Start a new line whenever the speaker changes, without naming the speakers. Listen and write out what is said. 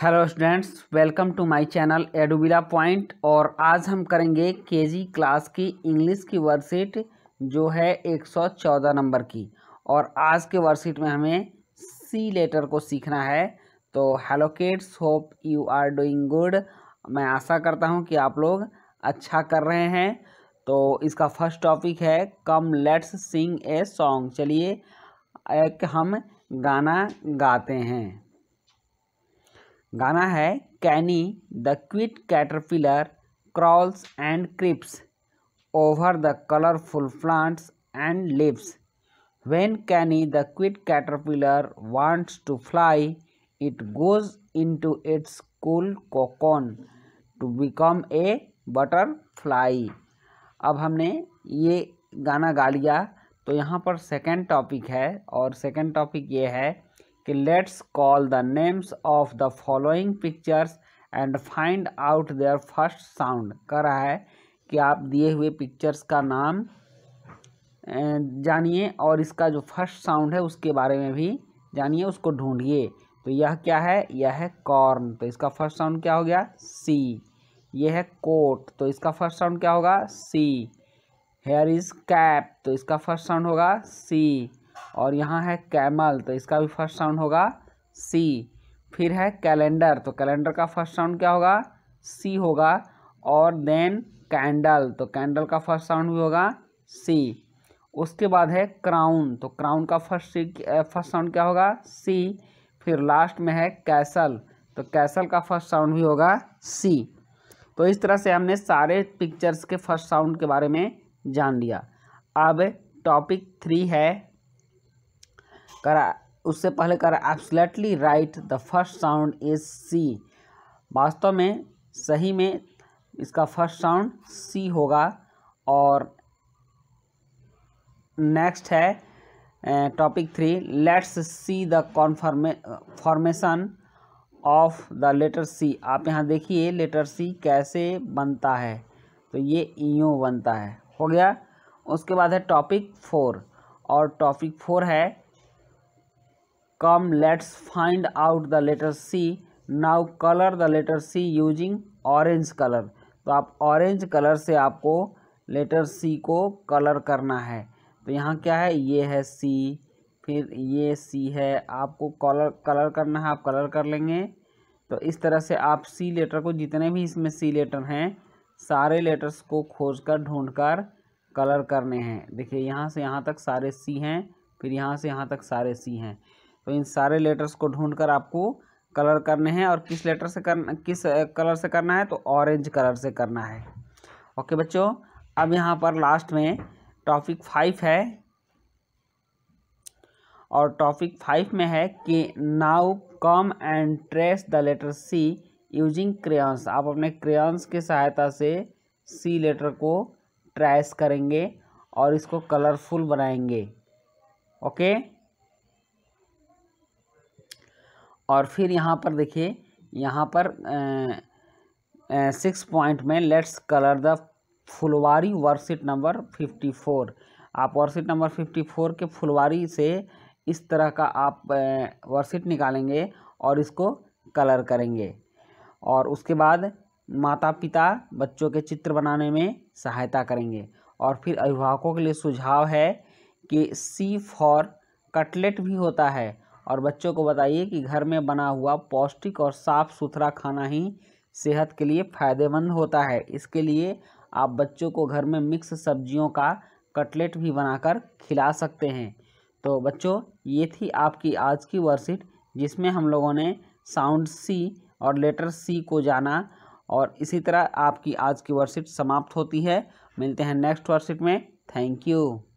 Hello students welcome to my channel Edubilla point और आज हम करेंगे केजी क्लास की इंग्लिश की वर्कशीट जो है 114 नंबर की और आज के वर्कशीट में हमें सी लेटर को सीखना है तो hello kids hope you are doing good मैं आशा करता हूं कि आप लोग अच्छा कर रहे हैं तो इसका फर्स्ट टॉपिक है come let's Singh a song चलिए एक हम गाना गाते हैं गाना है Kenny the quiet caterpillar crawls and creeps over the colourful plants and leaps when Kenny the quiet caterpillar wants to fly it goes into its cool cocoon to become a butterfly अब हमने ये गाना गा लिया तो यहाँ पर second topic है और सेकेंड टॉपिक ये है कि let's call the names of the following pictures and find out their first sound कह रहा है कि आप दिए हुए पिक्चर्स का नाम जानिए और इसका जो फर्स्ट साउंड है उसके बारे में भी जानिए उसको ढूंढिए तो यह क्या है यह है कॉर्न तो इसका फर्स्ट साउंड क्या हो गया सी यह है कोट तो इसका फर्स्ट साउंड क्या होगा सी हेयर इज़ कैप तो इसका फर्स्ट साउंड होगा सी और यहाँ है कैमल तो इसका भी फर्स्ट साउंड होगा सी फिर है कैलेंडर तो कैलेंडर का फर्स्ट साउंड क्या होगा सी होगा और देन कैंडल तो कैंडल का फर्स्ट साउंड भी होगा सी उसके बाद है क्राउन तो क्राउन का फर्स्ट फर्स्ट साउंड क्या होगा सी फिर लास्ट में है कैसल तो कैसल का फर्स्ट साउंड भी होगा सी तो इस तरह से हमने सारे पिक्चर्स के फर्स्ट साउंड के बारे में जान लिया अब टॉपिक थ्री है करा उससे पहले करा absolutely right the first sound is C वास्तव में सही में इसका फर्स्ट साउंड सी होगा और नेक्स्ट है topic three let's see the confirm formation of the letter C आप यहाँ देखिए लेटर सी कैसे बनता है तो ये यू बनता है हो गया उसके बाद है टॉपिक फोर और टॉपिक फोर है come let's find out the letter C now colour the letter C using orange colour तो आप ऑरेंज कलर से आपको लेटर सी को कलर करना है तो यहाँ क्या है ये है सी फिर ये सी है आपको कलर कलर करना है आप कलर कर लेंगे तो इस तरह से आप सी लेटर को जितने भी इसमें सी लेटर हैं सारे लेटर्स को खोज कर ढूँढ कर कलर करने हैं देखिए यहाँ से यहाँ तक सारे सी हैं फिर यहाँ से यहाँ तक सारे सी हैं तो इन सारे लेटर्स को कर आपको कलर करने हैं और किस लेटर से करना किस कलर से करना है तो ऑरेंज कलर से करना है ओके बच्चों अब यहाँ पर लास्ट में टॉपिक फाइव है और टॉपिक फाइव में है कि now come and trace the letter C using crayons आप अपने क्रेयॉन्स की सहायता से सी लेटर को ट्रेस करेंगे और इसको कलरफुल बनाएंगे ओके okay? और फिर यहाँ पर देखिए यहाँ पर सिक्स पॉइंट में let's colour the Phulwari worksheet number fifty four आप वर्कशीट नंबर फिफ्टी फोर के फुलवारी से इस तरह का आप वर्कशीट निकालेंगे और इसको कलर करेंगे और उसके बाद माता पिता बच्चों के चित्र बनाने में सहायता करेंगे और फिर अभिभावकों के लिए सुझाव है कि सी फॉर कटलेट भी होता है और बच्चों को बताइए कि घर में बना हुआ पौष्टिक और साफ़ सुथरा खाना ही सेहत के लिए फ़ायदेमंद होता है इसके लिए आप बच्चों को घर में मिक्स सब्जियों का कटलेट भी बनाकर खिला सकते हैं तो बच्चों ये थी आपकी आज की वर्कशीट जिसमें हम लोगों ने साउंड सी और लेटर सी को जाना और इसी तरह आपकी आज की वर्कशीट समाप्त होती है मिलते हैं नेक्स्ट वर्कशीट में थैंक यू